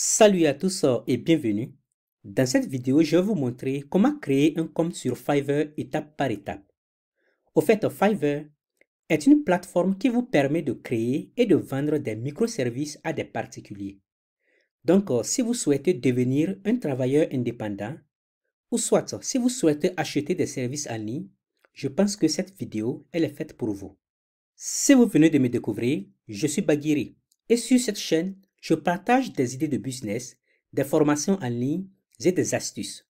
Salut à tous et bienvenue. Dans cette vidéo, je vais vous montrer comment créer un compte sur Fiverr étape par étape. Au fait, Fiverr est une plateforme qui vous permet de créer et de vendre des microservices à des particuliers. Donc, euh, si vous souhaitez devenir un travailleur indépendant, ou soit si vous souhaitez acheter des services en ligne, je pense que cette vidéo, elle est faite pour vous. Si vous venez de me découvrir, je suis Baguiri et sur cette chaîne, je partage des idées de business, des formations en ligne et des astuces.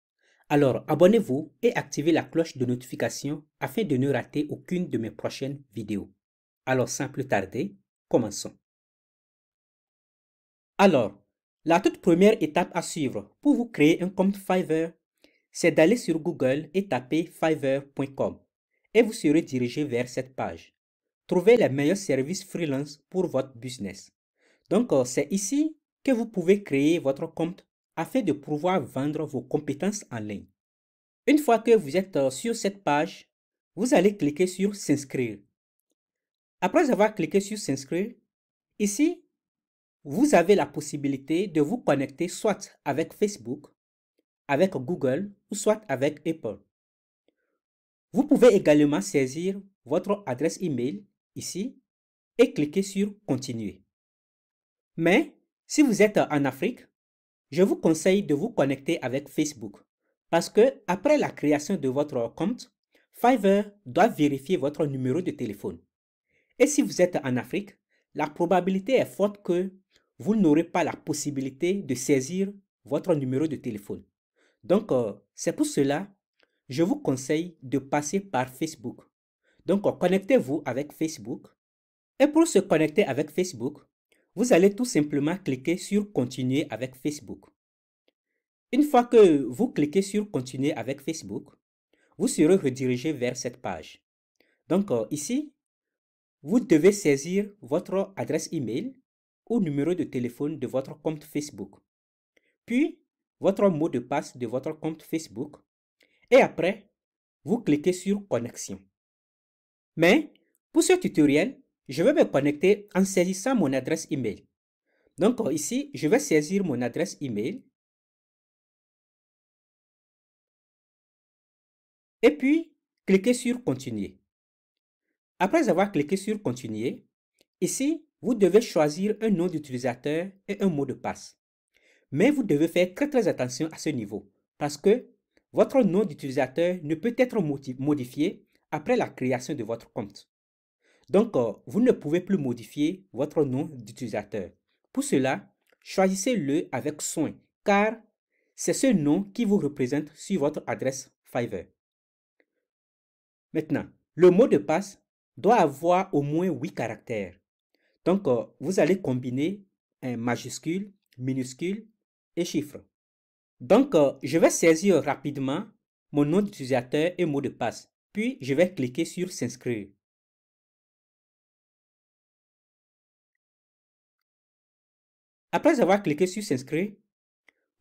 Alors abonnez-vous et activez la cloche de notification afin de ne rater aucune de mes prochaines vidéos. Alors sans plus tarder, commençons. Alors, la toute première étape à suivre pour vous créer un compte Fiverr, c'est d'aller sur Google et taper fiverr.com et vous serez dirigé vers cette page. Trouvez les meilleurs services freelance pour votre business. Donc, euh, c'est ici que vous pouvez créer votre compte afin de pouvoir vendre vos compétences en ligne. Une fois que vous êtes euh, sur cette page, vous allez cliquer sur S'inscrire. Après avoir cliqué sur S'inscrire, ici, vous avez la possibilité de vous connecter soit avec Facebook, avec Google ou soit avec Apple. Vous pouvez également saisir votre adresse email ici et cliquer sur Continuer. Mais si vous êtes en Afrique, je vous conseille de vous connecter avec Facebook parce que après la création de votre compte, Fiverr doit vérifier votre numéro de téléphone. Et si vous êtes en Afrique, la probabilité est forte que vous n'aurez pas la possibilité de saisir votre numéro de téléphone. Donc, euh, c'est pour cela, je vous conseille de passer par Facebook. Donc, euh, connectez-vous avec Facebook. Et pour se connecter avec Facebook, vous allez tout simplement cliquer sur Continuer avec Facebook. Une fois que vous cliquez sur Continuer avec Facebook, vous serez redirigé vers cette page. Donc euh, ici, vous devez saisir votre adresse email ou numéro de téléphone de votre compte Facebook, puis votre mot de passe de votre compte Facebook, et après, vous cliquez sur Connexion. Mais, pour ce tutoriel, je vais me connecter en saisissant mon adresse email. Donc euh, ici, je vais saisir mon adresse email. Et puis, cliquer sur Continuer. Après avoir cliqué sur Continuer, ici, vous devez choisir un nom d'utilisateur et un mot de passe. Mais vous devez faire très très attention à ce niveau parce que votre nom d'utilisateur ne peut être modifié après la création de votre compte. Donc, euh, vous ne pouvez plus modifier votre nom d'utilisateur. Pour cela, choisissez-le avec soin, car c'est ce nom qui vous représente sur votre adresse Fiverr. Maintenant, le mot de passe doit avoir au moins 8 caractères. Donc, euh, vous allez combiner un majuscule, minuscule et chiffre. Donc, euh, je vais saisir rapidement mon nom d'utilisateur et mot de passe, puis je vais cliquer sur S'inscrire. Après avoir cliqué sur S'inscrire,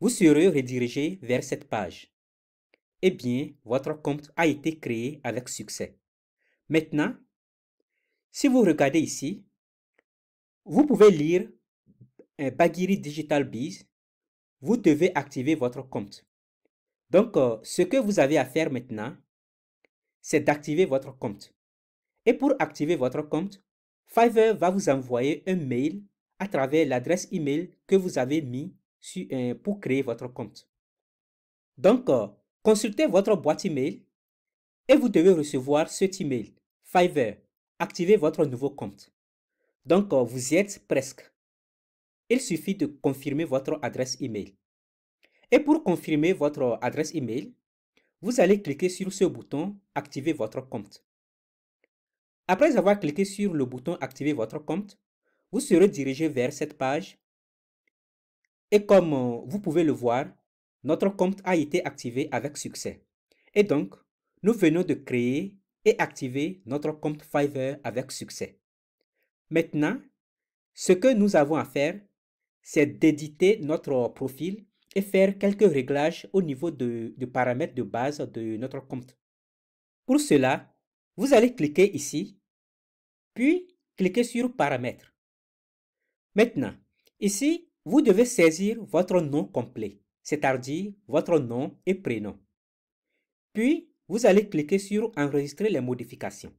vous serez redirigé vers cette page. Eh bien, votre compte a été créé avec succès. Maintenant, si vous regardez ici, vous pouvez lire un Digital Biz. Vous devez activer votre compte. Donc, euh, ce que vous avez à faire maintenant, c'est d'activer votre compte. Et pour activer votre compte, Fiverr va vous envoyer un mail à travers l'adresse email que vous avez mis euh, pour créer votre compte. Donc, euh, consultez votre boîte email et vous devez recevoir cet email Fiverr. Activez votre nouveau compte. Donc, euh, vous y êtes presque. Il suffit de confirmer votre adresse email. Et pour confirmer votre adresse email, vous allez cliquer sur ce bouton Activer votre compte. Après avoir cliqué sur le bouton Activer votre compte, vous serez dirigé vers cette page. Et comme euh, vous pouvez le voir, notre compte a été activé avec succès. Et donc, nous venons de créer et activer notre compte Fiverr avec succès. Maintenant, ce que nous avons à faire, c'est d'éditer notre profil et faire quelques réglages au niveau de, de paramètres de base de notre compte. Pour cela, vous allez cliquer ici, puis cliquez sur Paramètres. Maintenant, ici, vous devez saisir votre nom complet, c'est-à-dire votre nom et prénom. Puis, vous allez cliquer sur Enregistrer les modifications.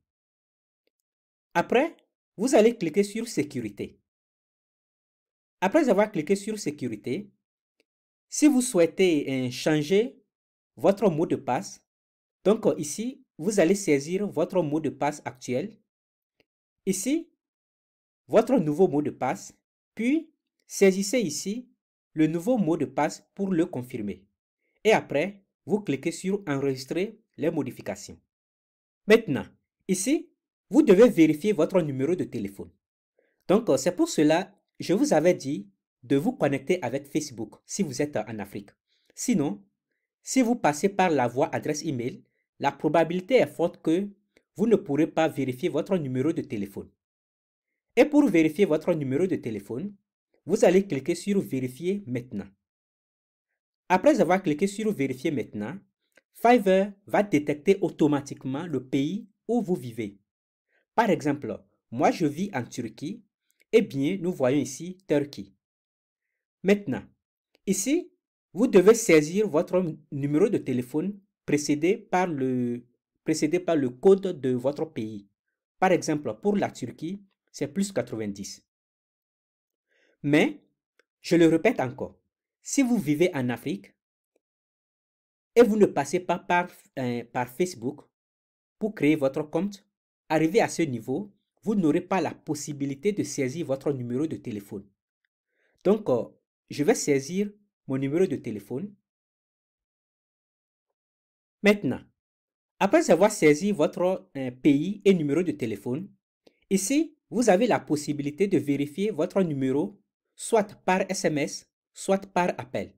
Après, vous allez cliquer sur Sécurité. Après avoir cliqué sur Sécurité, si vous souhaitez euh, changer votre mot de passe, donc euh, ici, vous allez saisir votre mot de passe actuel. Ici, votre nouveau mot de passe. Puis, saisissez ici le nouveau mot de passe pour le confirmer. Et après, vous cliquez sur Enregistrer les modifications. Maintenant, ici, vous devez vérifier votre numéro de téléphone. Donc, euh, c'est pour cela, je vous avais dit de vous connecter avec Facebook si vous êtes euh, en Afrique. Sinon, si vous passez par la voie adresse email, la probabilité est forte que vous ne pourrez pas vérifier votre numéro de téléphone. Et pour vérifier votre numéro de téléphone, vous allez cliquer sur Vérifier maintenant. Après avoir cliqué sur Vérifier maintenant, Fiverr va détecter automatiquement le pays où vous vivez. Par exemple, moi je vis en Turquie, eh bien nous voyons ici Turquie. Maintenant, ici, vous devez saisir votre numéro de téléphone précédé par le, précédé par le code de votre pays. Par exemple, pour la Turquie, c'est plus 90. Mais, je le répète encore, si vous vivez en Afrique et vous ne passez pas euh, par, Facebook pour créer votre compte, arrivé à ce niveau, vous n'aurez pas la possibilité de saisir votre numéro de téléphone. Donc, euh, je vais saisir mon numéro de téléphone. Maintenant, après avoir saisi votre euh, pays et numéro de téléphone, ici, vous avez la possibilité de vérifier votre numéro soit par SMS, soit par appel.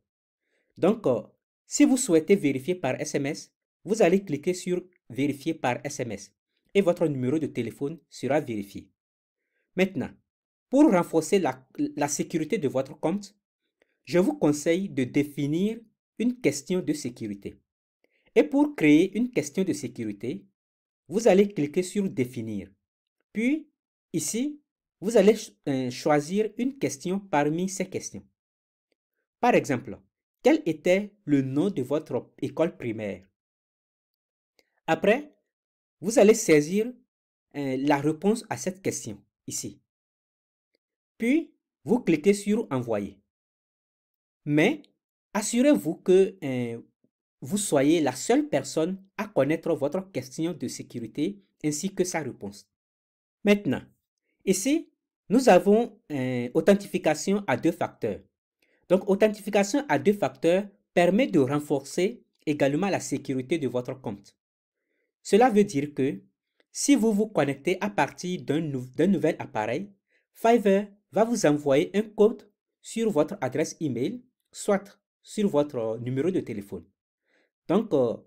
Donc, euh, si vous souhaitez vérifier par SMS, vous allez cliquer sur Vérifier par SMS et votre numéro de téléphone sera vérifié. Maintenant, pour renforcer la, la sécurité de votre compte, je vous conseille de définir une question de sécurité. Et pour créer une question de sécurité, vous allez cliquer sur Définir, puis Ici, vous allez euh, choisir une question parmi ces questions. Par exemple, quel était le nom de votre école primaire Après, vous allez saisir euh, la réponse à cette question ici. Puis, vous cliquez sur Envoyer. Mais, assurez-vous que euh, vous soyez la seule personne à connaître votre question de sécurité ainsi que sa réponse. Maintenant, Ici, nous avons une euh, authentification à deux facteurs. Donc, authentification à deux facteurs permet de renforcer également la sécurité de votre compte. Cela veut dire que si vous vous connectez à partir d'un nouvel appareil, Fiverr va vous envoyer un code sur votre adresse email, soit sur votre euh, numéro de téléphone. Donc, euh,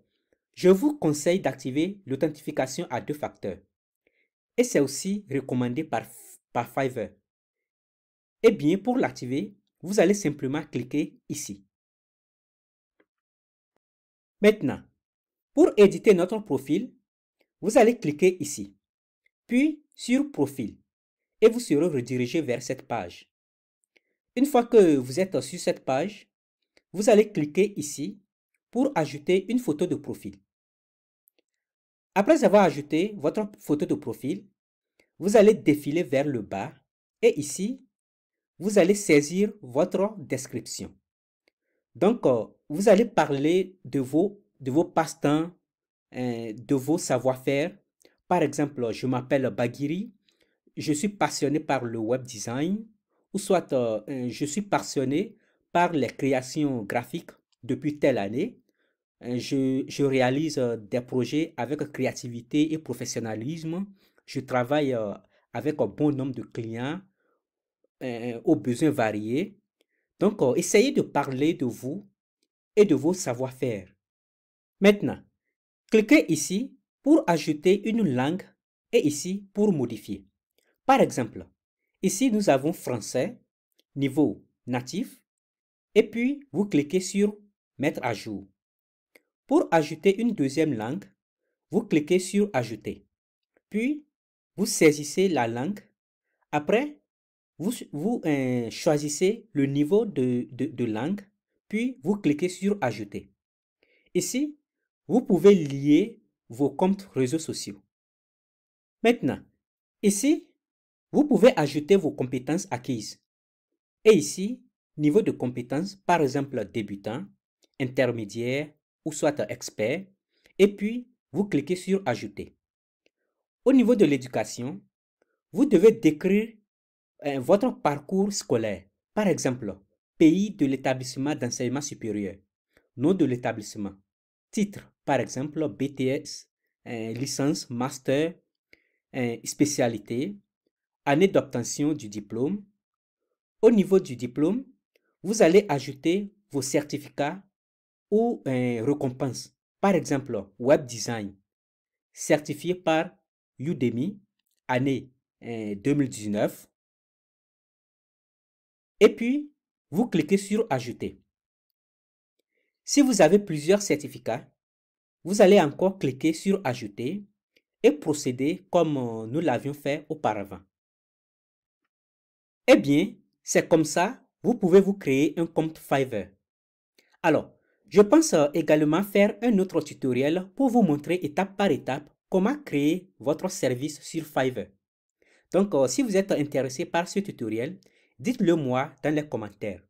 je vous conseille d'activer l'authentification à deux facteurs et c'est aussi recommandé par, par Fiverr. Et eh bien, pour l'activer, vous allez simplement cliquer ici. Maintenant, pour éditer notre profil, vous allez cliquer ici, puis sur Profil, et vous serez redirigé vers cette page. Une fois que vous êtes sur cette page, vous allez cliquer ici pour ajouter une photo de profil. Après avoir ajouté votre photo de profil, vous allez défiler vers le bas et ici, vous allez saisir votre description. Donc, euh, vous allez parler de vos, de vos passe-temps, euh, de vos savoir-faire. Par exemple, euh, je m'appelle Bagiri, je suis passionné par le web design, ou soit je suis passionné par les créations graphiques depuis telle année. je réalise des projets avec créativité et professionnalisme. Je travaille euh, avec un bon nombre de clients euh, euh, aux besoins variés. Donc, essayez de parler de vous et de vos savoir-faire. Maintenant, cliquez ici pour ajouter une langue et ici pour modifier. Par exemple, ici nous avons français, niveau natif, et puis vous cliquez sur mettre à jour. Pour ajouter une deuxième langue, vous cliquez sur ajouter. Puis vous saisissez la langue. Après, vous, euh, choisissez le niveau de, de langue, puis vous cliquez sur Ajouter. Ici, vous pouvez lier vos comptes réseaux sociaux. Maintenant, ici, vous pouvez ajouter vos compétences acquises. Et ici, niveau de compétences, par exemple débutant, intermédiaire ou soit expert. Et puis, vous cliquez sur Ajouter. Au niveau de l'éducation, vous devez décrire euh, votre parcours scolaire. Par exemple, pays de l'établissement d'enseignement supérieur, nom de l'établissement, titre, par exemple, BTS, euh, licence, master, euh, spécialité, année d'obtention du diplôme. Au niveau du diplôme, vous allez ajouter vos certificats ou récompenses. Par exemple, web design, certifié par Udemy, année 2019. Euh, et puis, vous cliquez sur Ajouter. Si vous avez plusieurs certificats, vous allez encore cliquer sur Ajouter et procéder comme euh, nous l'avions fait auparavant. Eh bien, c'est comme ça, vous pouvez vous créer un compte Fiverr. Alors, je pense euh, également faire un autre tutoriel pour vous montrer étape par étape comment créer votre service sur Fiverr. Donc, euh, si vous êtes intéressé par ce tutoriel, dites-le moi dans les commentaires.